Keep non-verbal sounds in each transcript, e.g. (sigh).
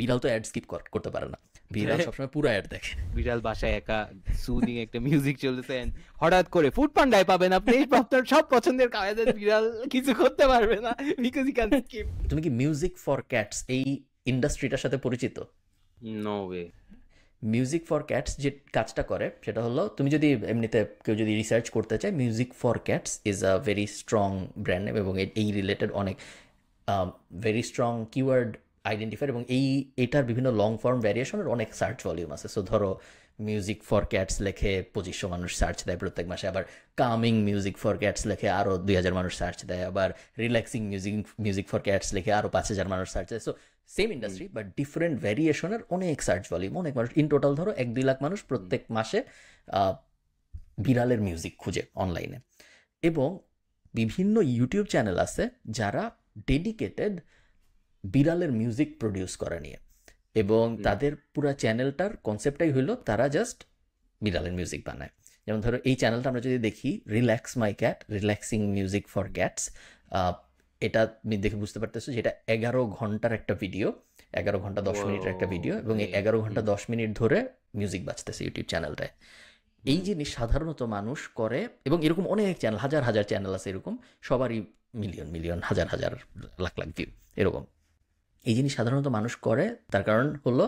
বিড়াল তো add skip করতে পারে না বিড়াল (laughs) সবসময় পুরো অ্যাড দেখে বিড়াল বাসায় একা সুদিং একটা মিউজিক চলতেছে হঠাৎ করে ফুড পান্ডায় পাবেন আপনি আপনার সব পছন্দের কাজের বিড়াল কিছু করতে পারবে না বিকজ ই ক্যান স্কিপ তুমি কি মিউজিক ফর ক্যাটস এই ইন্ডাস্ট্রিটার সাথে পরিচিত no way music for cats যে কাজটা করে সেটা হলো তুমি যদি এমনিতে কেউ যদি রিসার্চ করতে চায় music for cats is a very strong brand এবং এই রিলেটেড অনেক ভেরি স্ট্রং কিওয়ার্ড আইডেন্টিফাই এবং এই এটার বিভিন্ন লং ফর্ম ভ্যারিয়েশনের অনেক সার্চ ভলিউম আছে সো ধরো মিউজিক ফর ক্যাটস লেখে পঁচিশশো মানুষ সার্চ দেয় প্রত্যেক মাসে আবার কামিং মিউজিক ফর ক্যাটস লেখে আরও দুই হাজার মানুষ সার্চ দেয় আবার relaxing music music for cats লেখে আরও পাঁচ হাজার মানুষ সার্চ দেয় so same industry but different ভ্যারিয়েশনের অনেক সার্চ ভলিউম অনেক মানুষ ইন টোটাল ধরো এক দুই লাখ মানুষ প্রত্যেক মাসে বিড়ালের মিউজিক খুঁজে অনলাইনে এবং বিভিন্ন ইউটিউব চ্যানেল আছে যারা ডেডিকেটেড বিড়ালের মিউজিক প্রডিউস করা নিয়ে এবং তাদের পুরো চ্যানেলটার কনসেপ্টটাই হলো তারা জাস্ট বিড়ালের মিউজিক বানায় যেমন ধরো এই চ্যানেলটা আমরা যদি দেখি relax my cat relaxing music for cats এটা তুমি দেখে বুঝতে পারতেছো যে এটা এগারো ঘন্টার একটা ভিডিও এগারো ঘন্টা দশ মিনিটের একটা ভিডিও এবং এই এগারো ঘন্টা দশ মিনিট ধরে মিউজিক বাজতেছে ইউটিউব চ্যানেলটায় এই জিনিস সাধারণত মানুষ করে এবং এরকম অনেক চ্যানেল হাজার হাজার চ্যানেল আছে এরকম সবারই মিলিয়ন মিলিয়ন হাজার হাজার লাখ লাখ ভিউ এরকম এই জিনিস সাধারণত মানুষ করে তার কারণ হলো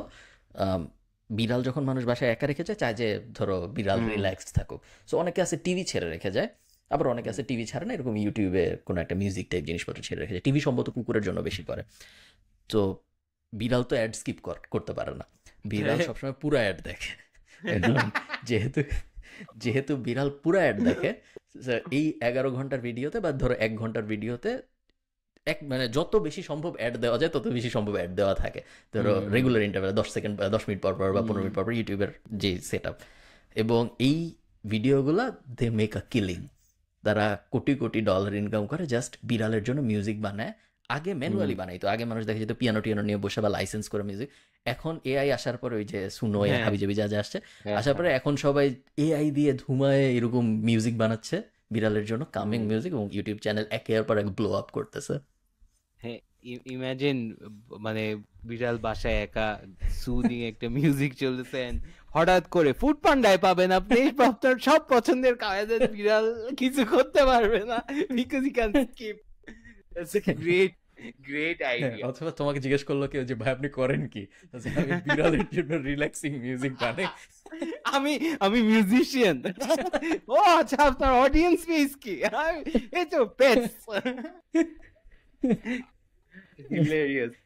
বিড়াল যখন মানুষ বাসায় একা রেখে যায় চায় যে ধরো বিড়াল রিল্যাক্সড থাকুক সো অনেকে আছে টিভি ছেড়ে রেখে যায় আবার অনেকে আছে টিভি ছাড়ে না এরকম ইউটিউবে কোনো একটা মিউজিক টাইপ জিনিসপত্র ছেড়ে রেখে যায় টিভি সম্ভবত কুকুরের জন্য বেশি করে তো বিড়াল তো অ্যাড স্কিপ করতে পারে না বিড়াল হ্যাঁ। সবসময় পুরো অ্যাড দেখে যেহেতু যেহেতু বিড়াল পুরো অ্যাড দেখে (laughs) এই এগারো ঘন্টার ভিডিওতে বা ধরো এক ঘন্টার ভিডিওতে এক মানে যত বেশি সম্ভব অ্যাড দেওয়া যায় তত বেশি সম্ভব অ্যাড দেওয়া থাকে ধরো রেগুলার ইন্টারভেল দশ সেকেন্ড দশ মিনিট পর পর বা পনেরো মিনিট পর পর ইউটিউবের যে সেট আপ এবং এই ভিডিওগুলো দে মেক আ কিলিং তারা কোটি কোটি ডলার ইনকাম করে জাস্ট বিড়ালের জন্য মিউজিক বানায় আগে ম্যানুয়ালি বানাই তো আগে মানুষ দেখা যেত পিয়ানো টিয়ানো নিয়ে বসে বা লাইসেন্স করে মিউজিক এখন এআই আসার পরে ওই যে শুনো হ্যাঁ। হাবি জাবি যা যা আসছে হ্যাঁ, আসার হ্যাঁ। পরে এখন সবাই এআই দিয়ে ধুমায় এরকম মিউজিক বানাচ্ছে বিড়ালের জন্য কামিং মিউজিক এবং ইউটিউব চ্যানেল একে পর এক ব্লো আপ করতেছে হ্যাঁ ইমাজিন মানে বিড়াল বাসায় একা সুদিং একটা মিউজিক চলছে হঠাৎ করে ফুড পান্ডায় পাবেন আপনি আপনার সব পছন্দের কাজের বিড়াল কিছু করতে পারবে না because he can skip that's a great great idea অথবা তোমাকে জিজ্ঞেস করলো কেউ যে ভাই আপনি করেন কি আমি বিড়ালের জন্য রিল্যাক্সিং মিউজিক বানাই আমি আমি মিউজিশিয়ান ও আচ্ছা আপনার অডিয়েন্স বেস কি এই তো পেস (laughs) Hilarious